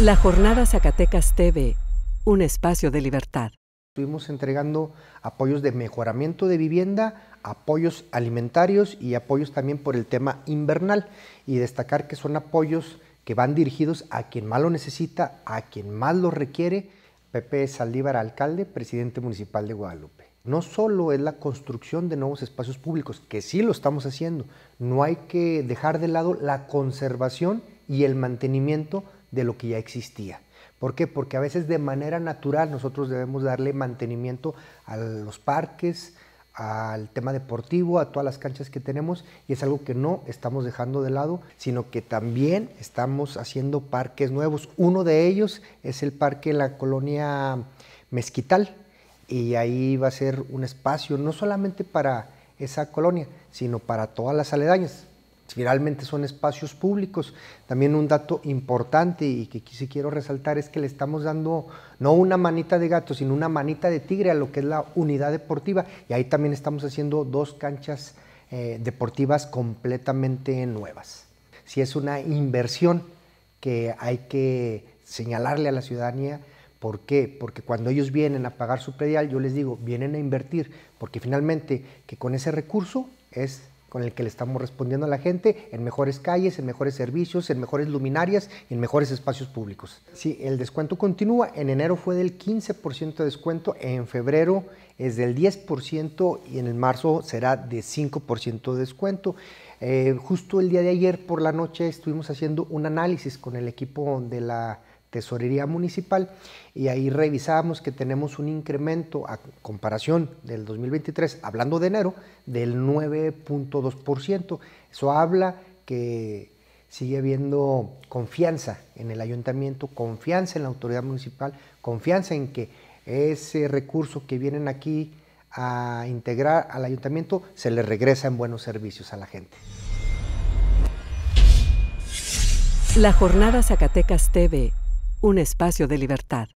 La Jornada Zacatecas TV, un espacio de libertad. Estuvimos entregando apoyos de mejoramiento de vivienda, apoyos alimentarios y apoyos también por el tema invernal. Y destacar que son apoyos que van dirigidos a quien más lo necesita, a quien más lo requiere. Pepe Saldívar, alcalde, presidente municipal de Guadalupe. No solo es la construcción de nuevos espacios públicos, que sí lo estamos haciendo, no hay que dejar de lado la conservación y el mantenimiento de lo que ya existía. ¿Por qué? Porque a veces de manera natural nosotros debemos darle mantenimiento a los parques, al tema deportivo, a todas las canchas que tenemos y es algo que no estamos dejando de lado, sino que también estamos haciendo parques nuevos. Uno de ellos es el parque de la colonia Mezquital y ahí va a ser un espacio no solamente para esa colonia, sino para todas las aledañas. Finalmente son espacios públicos. También un dato importante y que quise quiero resaltar es que le estamos dando no una manita de gato, sino una manita de tigre a lo que es la unidad deportiva. Y ahí también estamos haciendo dos canchas eh, deportivas completamente nuevas. Si es una inversión que hay que señalarle a la ciudadanía, ¿Por qué? Porque cuando ellos vienen a pagar su predial, yo les digo, vienen a invertir, porque finalmente que con ese recurso es con el que le estamos respondiendo a la gente en mejores calles, en mejores servicios, en mejores luminarias y en mejores espacios públicos. Sí, el descuento continúa. En enero fue del 15% de descuento, en febrero es del 10% y en el marzo será de 5% de descuento. Eh, justo el día de ayer por la noche estuvimos haciendo un análisis con el equipo de la Tesorería Municipal y ahí revisamos que tenemos un incremento a comparación del 2023, hablando de enero, del 9.2%. Eso habla que sigue habiendo confianza en el ayuntamiento, confianza en la autoridad municipal, confianza en que ese recurso que vienen aquí a integrar al ayuntamiento se le regresa en buenos servicios a la gente. La jornada Zacatecas TV un espacio de libertad.